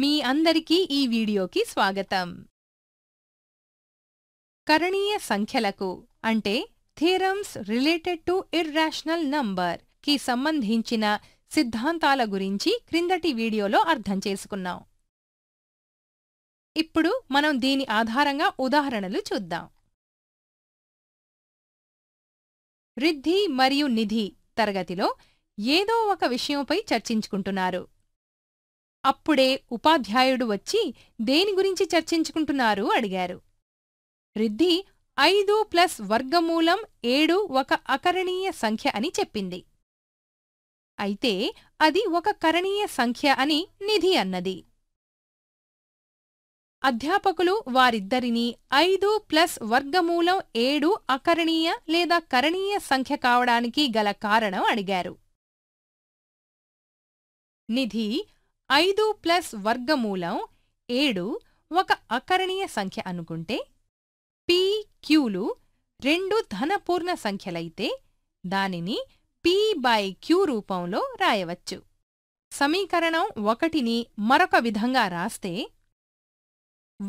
మీ అందరికీ ఈ వీడియోకి స్వాగతం కరణీయ సంఖ్యలకు అంటే theorems related to irrational number కి సంబంధించిన సిద్ధాంతాల గురించి క్రిందటి వీడియోలో అర్థం చేసుకున్నాం ఇప్పుడు మనం దీని ఆధారంగా ఉదాహరణలు చూద్దాం రిద్ధి మరియు నిధి తరగతిలో ఏదో ఒక విషయంపై చర్చించుకుంటున్నారు అప్పుడే ఉపాధ్యాయుడు వచ్చి దేని గురించి చర్చించుకుంటున్నారు అడిగారు రిద్ధి ఐదు ప్లస్ వర్గమూలం ఏడు ఒక అకరణీయ సంఖ్య అని చెప్పింది అయితే అది ఒక కరణీయ సంఖ్య అని నిధి అన్నది అధ్యాపకులు వారిద్దరినీ ఐదు ప్లస్ వర్గమూలం ఏడు అకరణీయ లేదా కరణీయ సంఖ్య కావడానికి గల కారణం అడిగారు నిధి ఐదు ప్లస్ వర్గమూలం ఏడు ఒక అకరణీయ సంఖ్య అనుకుంటే పి క్యూలు రెండు ధనపూర్ణ సంఖ్యలైతే దానిని పి బై క్యూ రూపంలో రాయవచ్చు సమీకరణం ఒకటిని మరొక విధంగా రాస్తే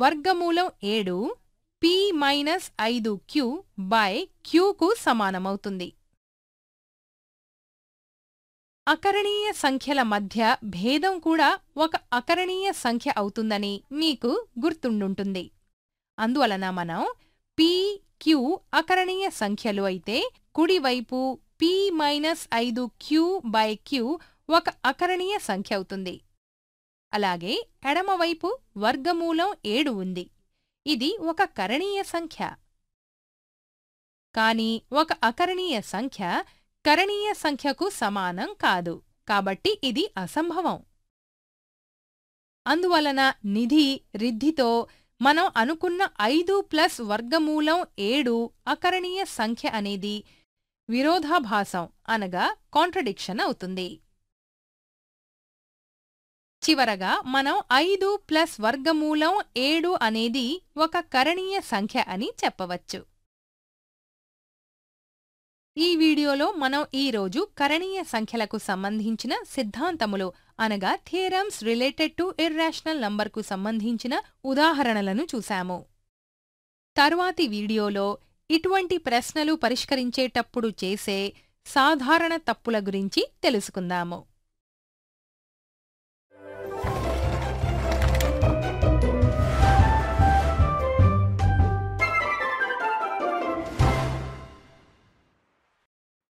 వర్గమూలం ఏడు పి మైనస్ ఐదు క్యూ బై క్యూకు సమానమవుతుంది అకరణీయ సంఖ్యల మధ్య భేదం కూడా ఒక అకరణీయ సంఖ్య అవుతుందని మీకు గుర్తుండుంటుంది అందువలన మనం పి క్యూ అకరణీయ సంఖ్యలు అయితే కుడివైపు పి మైనస్ ఐదు క్యూ బై క్యూ ఒక అకరణీయ సంఖ్య అవుతుంది అలాగే ఎడమవైపు వర్గమూలం ఏడు ఉంది ఇది ఒక కరణీయ సంఖ్య కానీ ఒక అకరణీయ సంఖ్య కరణీయ సంఖ్యకు సమానం కాదు కాబట్టి ఇది అసంభవం అందువలన నిధి రిద్ధితో మనం అనుకున్న ఐదు ప్లస్ వర్గమూలం ఏడు అకరణీయ సంఖ్య అనేది విరోధాభాసం అనగా కాంట్రడిక్షన్ అవుతుంది చివరగా మనం ఐదు ప్లస్ వర్గమూలం ఏడు అనేది ఒక కరణీయ సంఖ్య అని చెప్పవచ్చు ఈ వీడియోలో మనం ఈరోజు కరణీయ సంఖ్యలకు సంబంధించిన సిద్ధాంతములు అనగా థియరమ్స్ రిలేటెడ్ టు ఇర్రాషనల్ నంబర్కు సంబంధించిన ఉదాహరణలను చూశాము తర్వాతి వీడియోలో ఇటువంటి ప్రశ్నలు పరిష్కరించేటప్పుడు చేసే సాధారణ తప్పుల గురించి తెలుసుకుందాము